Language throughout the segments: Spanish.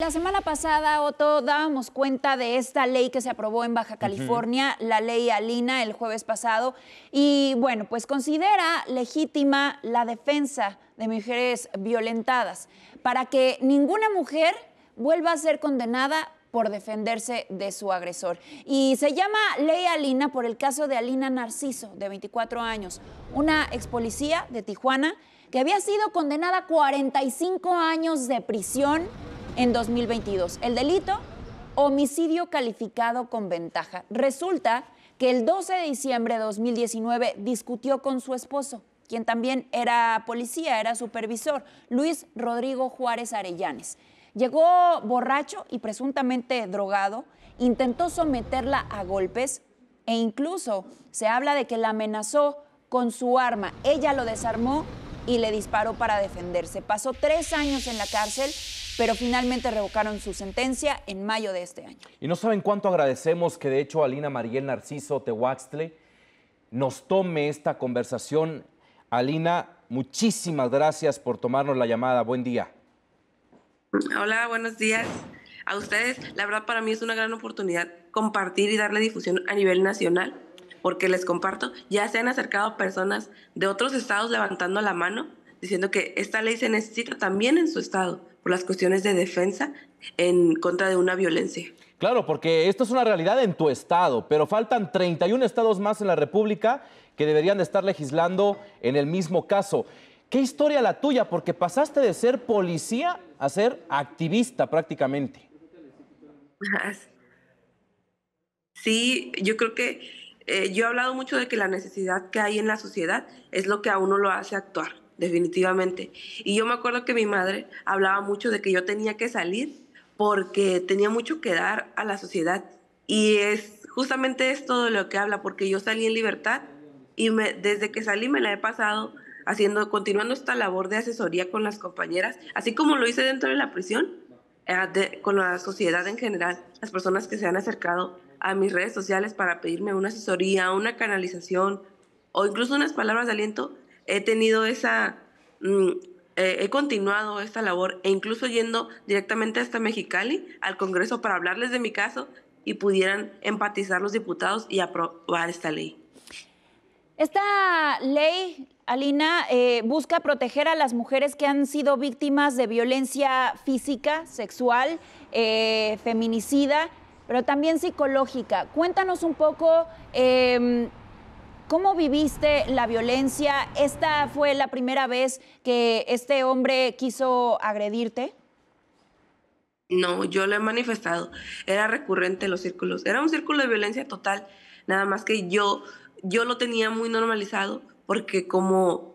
La semana pasada, Otto, dábamos cuenta de esta ley que se aprobó en Baja California, la ley Alina, el jueves pasado, y bueno, pues considera legítima la defensa de mujeres violentadas para que ninguna mujer vuelva a ser condenada por defenderse de su agresor. Y se llama Ley Alina por el caso de Alina Narciso, de 24 años, una ex policía de Tijuana que había sido condenada a 45 años de prisión en 2022. El delito, homicidio calificado con ventaja. Resulta que el 12 de diciembre de 2019 discutió con su esposo, quien también era policía, era supervisor, Luis Rodrigo Juárez Arellanes. Llegó borracho y presuntamente drogado, intentó someterla a golpes e incluso se habla de que la amenazó con su arma. Ella lo desarmó y le disparó para defenderse. Pasó tres años en la cárcel pero finalmente revocaron su sentencia en mayo de este año. Y no saben cuánto agradecemos que de hecho Alina Mariel Narciso Tehuaxtle nos tome esta conversación. Alina, muchísimas gracias por tomarnos la llamada. Buen día. Hola, buenos días a ustedes. La verdad para mí es una gran oportunidad compartir y darle difusión a nivel nacional, porque les comparto, ya se han acercado personas de otros estados levantando la mano diciendo que esta ley se necesita también en su estado por las cuestiones de defensa en contra de una violencia. Claro, porque esto es una realidad en tu estado, pero faltan 31 estados más en la República que deberían de estar legislando en el mismo caso. ¿Qué historia la tuya? Porque pasaste de ser policía a ser activista prácticamente. Sí, yo creo que eh, yo he hablado mucho de que la necesidad que hay en la sociedad es lo que a uno lo hace actuar definitivamente. Y yo me acuerdo que mi madre hablaba mucho de que yo tenía que salir porque tenía mucho que dar a la sociedad. Y es justamente esto todo lo que habla, porque yo salí en libertad y desde que salí me la he pasado haciendo, continuando esta labor de asesoría con las compañeras, así como lo hice dentro de la prisión, eh, con la sociedad en general, las personas que se han acercado a mis redes sociales para pedirme una asesoría, una canalización o incluso unas palabras de aliento, he tenido esa, mm, eh, he continuado esta labor e incluso yendo directamente hasta Mexicali, al Congreso, para hablarles de mi caso y pudieran empatizar los diputados y aprobar esta ley. Esta ley, Alina, eh, busca proteger a las mujeres que han sido víctimas de violencia física, sexual, eh, feminicida, pero también psicológica. Cuéntanos un poco em, ¿Cómo viviste la violencia? ¿Esta fue la primera vez que este hombre quiso agredirte? No, yo lo he manifestado. Era recurrente en los círculos. Era un círculo de violencia total. Nada más que yo, yo lo tenía muy normalizado porque como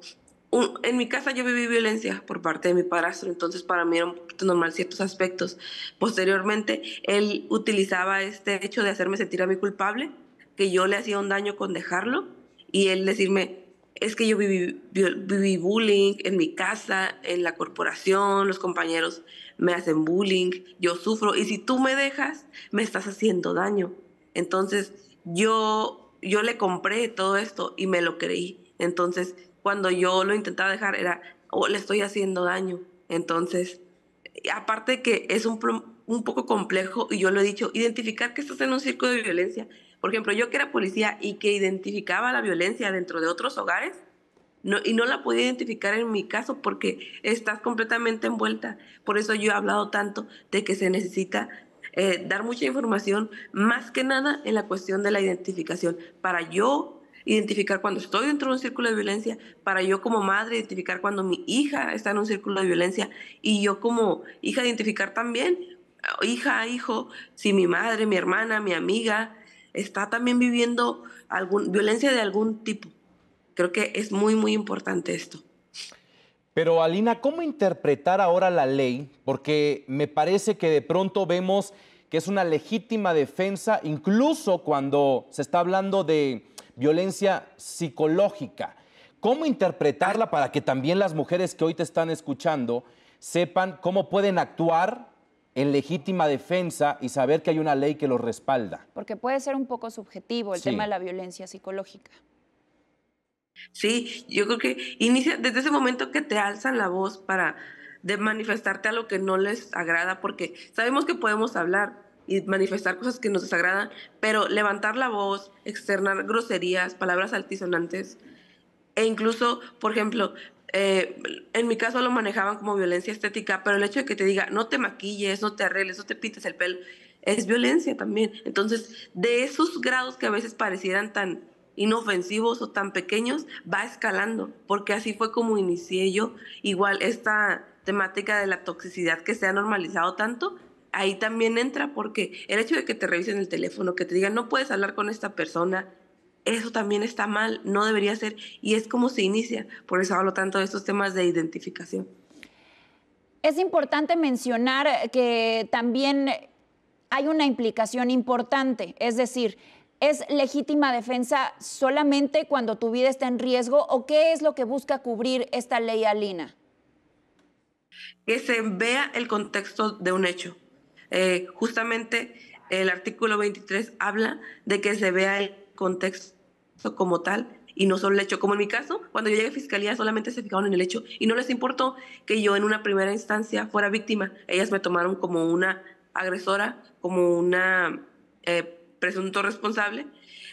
en mi casa yo viví violencia por parte de mi padrastro, entonces para mí era normal ciertos aspectos. Posteriormente, él utilizaba este hecho de hacerme sentir a mí culpable, que yo le hacía un daño con dejarlo y él decirme, es que yo viví, bullying en mi casa, en la corporación, los compañeros me hacen bullying, yo sufro y si tú me dejas, me estás haciendo daño. Entonces yo, yo le compré todo esto y me lo creí. Entonces cuando yo lo intentaba dejar era, o oh, le estoy haciendo daño. Entonces, aparte que es un, un poco complejo y yo lo he dicho, identificar que estás en un círculo de violencia por ejemplo, yo que era policía y que identificaba la violencia dentro de otros hogares, no, y no la podía identificar en mi caso porque estás completamente envuelta. Por eso yo he hablado tanto de que se necesita eh, dar mucha información, más que nada en la cuestión de la identificación, para yo identificar cuando estoy dentro de un círculo de violencia, para yo como madre identificar cuando mi hija está en un círculo de violencia y yo como hija identificar también, ah, hija, hijo, si mi madre, mi hermana, mi amiga, está también viviendo violencia de algún tipo. Creo que es muy, muy importante esto. Pero Alina, ¿cómo interpretar ahora la ley? Porque me parece que de pronto vemos que es una legítima defensa, incluso cuando se está hablando de violencia psicológica. ¿Cómo interpretarla para que también las mujeres que hoy te están escuchando sepan cómo pueden actuar en legítima defensa y saber que hay una ley que los respalda. Porque puede ser un poco subjetivo el tema de la violencia psicológica. Sí, yo creo que inicia desde ese momento que te alzan la voz para de manifestarte a lo que no les agrada, porque sabemos que podemos hablar y manifestar cosas que nos desagradan, pero levantar la voz, externar groserías, palabras altisonantes, e incluso, por ejemplo, eh, en mi caso lo manejaban como violencia estética, pero el hecho de que te diga, no te maquilles, no te arregles, no te pites el pelo, es violencia también. Entonces, de esos grados que a veces parecieran tan inofensivos o tan pequeños, va escalando, porque así fue como inicié yo. Igual esta temática de la toxicidad que se ha normalizado tanto, ahí también entra, porque el hecho de que te revisen el teléfono, que te digan, no puedes hablar con esta persona, eso también está mal, no debería ser, y es como se inicia. Por eso hablo tanto de estos temas de identificación. Es importante mencionar que también hay una implicación importante, es decir, ¿es legítima defensa solamente cuando tu vida está en riesgo o qué es lo que busca cubrir esta ley Alina? Que se vea el contexto de un hecho. Eh, justamente el artículo 23 habla de que se vea el contexto como tal y no solo el hecho. Como en mi caso, cuando yo llegué a fiscalía solamente se fijaron en el hecho y no les importó que yo en una primera instancia fuera víctima. Ellas me tomaron como una agresora, como una eh, presunto responsable,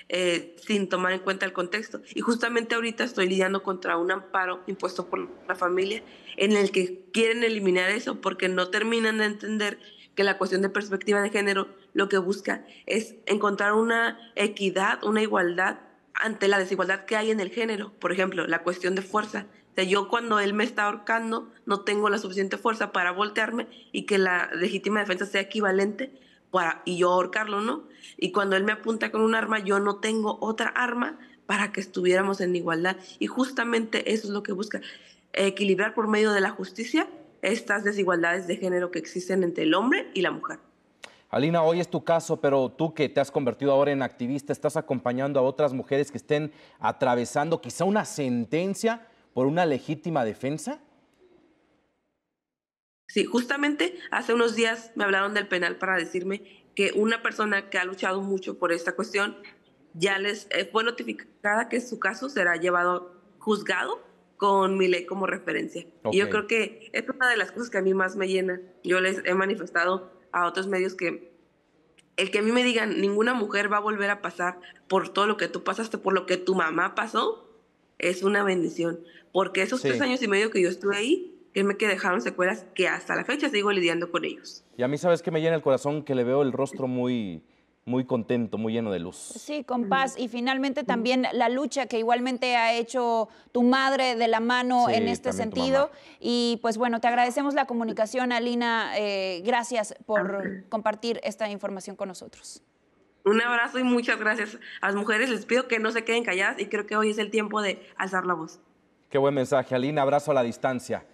eh, sin tomar en cuenta el contexto. Y justamente ahorita estoy lidiando contra un amparo impuesto por la familia en el que quieren eliminar eso porque no terminan de entender que la cuestión de perspectiva de género lo que busca es encontrar una equidad, una igualdad ante la desigualdad que hay en el género. Por ejemplo, la cuestión de fuerza. O sea, yo cuando él me está ahorcando no tengo la suficiente fuerza para voltearme y que la legítima defensa sea equivalente para, y yo ahorcarlo, ¿no? Y cuando él me apunta con un arma, yo no tengo otra arma para que estuviéramos en igualdad. Y justamente eso es lo que busca, equilibrar por medio de la justicia estas desigualdades de género que existen entre el hombre y la mujer. Alina, hoy es tu caso, pero tú que te has convertido ahora en activista, estás acompañando a otras mujeres que estén atravesando quizá una sentencia por una legítima defensa. Sí, justamente hace unos días me hablaron del penal para decirme que una persona que ha luchado mucho por esta cuestión ya les eh, fue notificada que su caso será llevado juzgado con mi ley como referencia. Y yo creo que es una de las cosas que a mí más me llena. Yo les he manifestado a otros medios que el que a mí me digan ninguna mujer va a volver a pasar por todo lo que tú pasaste, por lo que tu mamá pasó, es una bendición. Porque esos tres años y medio que yo estuve ahí, que que dejaron secuelas que hasta la fecha sigo lidiando con ellos. Y a mí sabes que me llena el corazón que le veo el rostro muy muy contento, muy lleno de luz. Sí, con mm. paz. Y finalmente mm. también la lucha que igualmente ha hecho tu madre de la mano en este sentido. Y pues bueno, te agradecemos la comunicación, Alina. Eh, gracias por compartir esta información con nosotros. Un abrazo y muchas gracias a las mujeres. Les pido que no se queden calladas y creo que hoy es el tiempo de alzar la voz. Qué buen mensaje, Alina. Abrazo a la distancia.